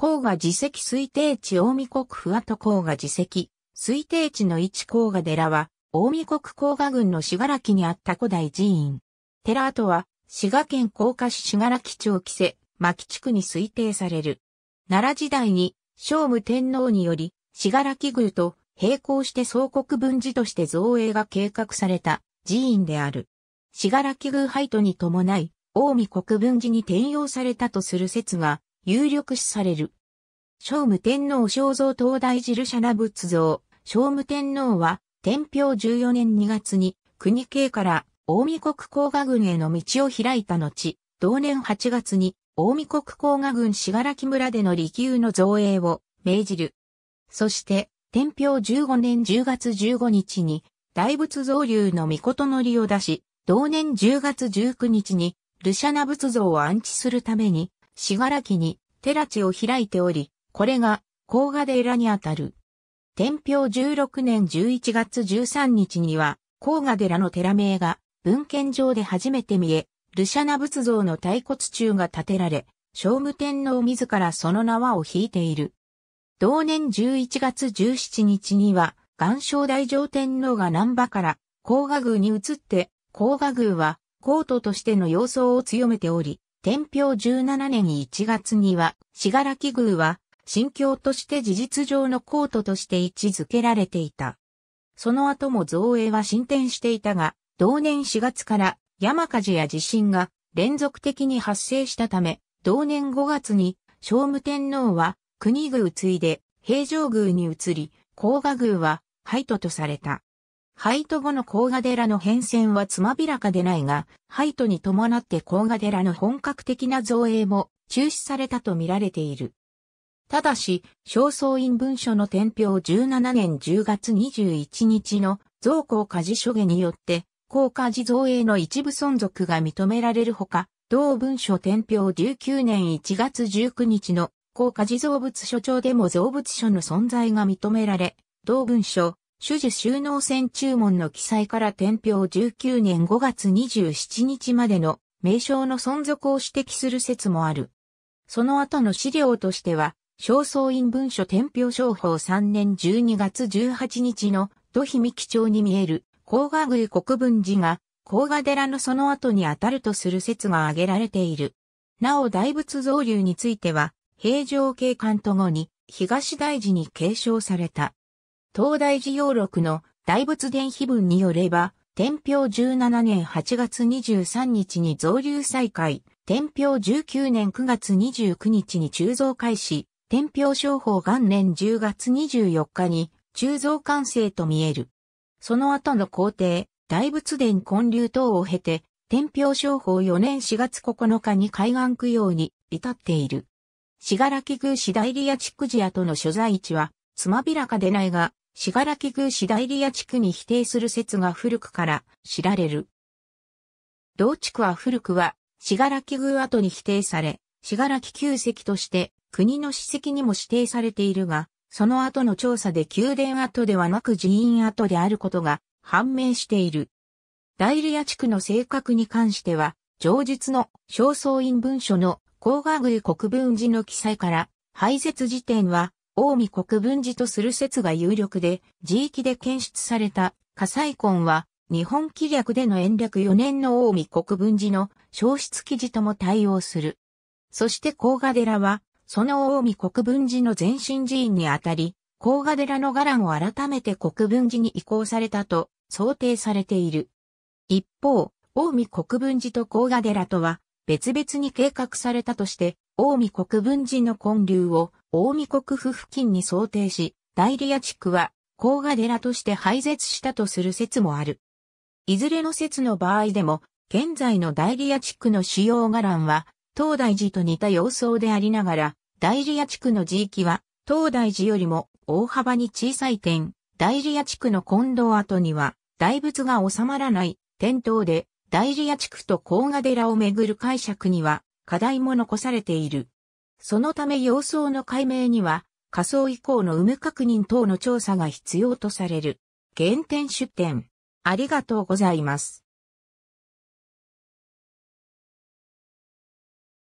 黄河自石推定地大見国府跡黄河自石、推定地の一黄河寺は、大見国黄河郡の信楽にあった古代寺院。寺跡は、滋賀県甲賀市信楽町木瀬、牧地区に推定される。奈良時代に、聖武天皇により、信楽宮と並行して総国分寺として造営が計画された寺院である。信楽宮廃都に伴い、大見国分寺に転用されたとする説が有力視される。聖武天皇肖像東大寺ルシャナ仏像。聖武天皇は、天平14年2月に、国慶から、大見国甲賀郡への道を開いた後、同年8月に、大見国甲賀郡信楽村での利休の造営を命じる。そして、天平15年10月15日に、大仏造流の御りを出し、同年10月19日に、ルシャナ仏像を安置するために、死柄木に寺地を開いており、これが、甲賀寺にあたる。天平16年11月13日には、甲賀寺の寺名が、文献上で初めて見え、ルシャナ仏像の大骨柱が建てられ、聖武天皇自らその縄を引いている。同年11月17日には、岩礁大乗天皇が南波から、甲賀宮に移って、甲賀宮は、皇都としての様相を強めており、天平17年1月には、らき宮は、心境として事実上のコートとして位置づけられていた。その後も造営は進展していたが、同年4月から山火事や地震が連続的に発生したため、同年5月に聖武天皇は国宮継いで平城宮に移り、甲賀宮は廃都とされた。イト後の甲賀寺の変遷はつまびらかでないが、イトに伴って甲賀寺の本格的な造営も中止されたと見られている。ただし、正倉院文書の天平17年10月21日の造高家事処下によって、高家事造営の一部存続が認められるほか、同文書天平19年1月19日の高家事造物所長でも造物書の存在が認められ、同文書主事収納船注文の記載から天平19年5月27日までの名称の存続を指摘する説もある。その後の資料としては、正倉院文書天平商法3年12月18日の土姫美記帳に見える、甲賀宮国分寺が、甲賀寺のその後に当たるとする説が挙げられている。なお大仏造流については、平城景観と後に、東大寺に継承された。東大寺要録の大仏殿碑文によれば、天平17年8月23日に造流再開、天平19年9月29日に鋳造開始、天平商法元年10月24日に鋳造完成と見える。その後の工程、大仏殿建立等を経て、天平商法4年4月9日に海岸供養に至っている。しがらき宮市大理屋地区寺跡の所在地は、つまびらかでないが、信楽宮市大理屋地区に否定する説が古くから知られる。同地区は古くは、信楽宮跡に否定され、らき旧跡として国の史跡にも指定されているが、その後の調査で宮殿跡ではなく寺院跡であることが判明している。大理屋地区の性格に関しては、上述の正倉院文書の甲賀宮国分寺の記載から、廃絶時点は近江国分寺とする説が有力で、地域で検出された火災根は、日本気。略での延暦4年の近江国分寺の消失記事とも対応する。そして甲賀寺は、その近江国分寺の前身寺院にあたり、甲賀寺の伽藍を改めて国分寺に移行されたと想定されている。一方、近江国分寺と甲賀寺とは別々に計画されたとして、近江国分寺の建立を大見国府付近に想定し、大理屋地区は、甲賀寺として廃絶したとする説もある。いずれの説の場合でも、現在の大理屋地区の主要伽藍は、東大寺と似た様相でありながら、大理屋地区の地域は、東大寺よりも大幅に小さい点、大理屋地区の近道跡には、大仏が収まらない点灯で、大理屋地区と甲賀寺をめぐる解釈には、課題も残されている。そのため様相の解明には、仮想以降の有無確認等の調査が必要とされる。原点出典。ありがとうございます。